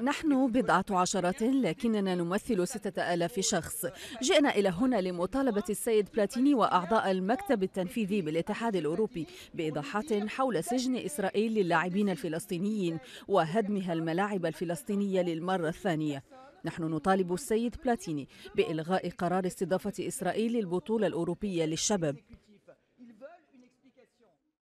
نحن بضعة عشرة لكننا نمثل ستة آلاف شخص جئنا إلى هنا لمطالبة السيد بلاتيني وأعضاء المكتب التنفيذي بالاتحاد الأوروبي بإيضاحات حول سجن إسرائيل للاعبين الفلسطينيين وهدمها الملاعب الفلسطينية للمرة الثانية نحن نطالب السيد بلاتيني بإلغاء قرار استضافة إسرائيل للبطولة الأوروبية للشباب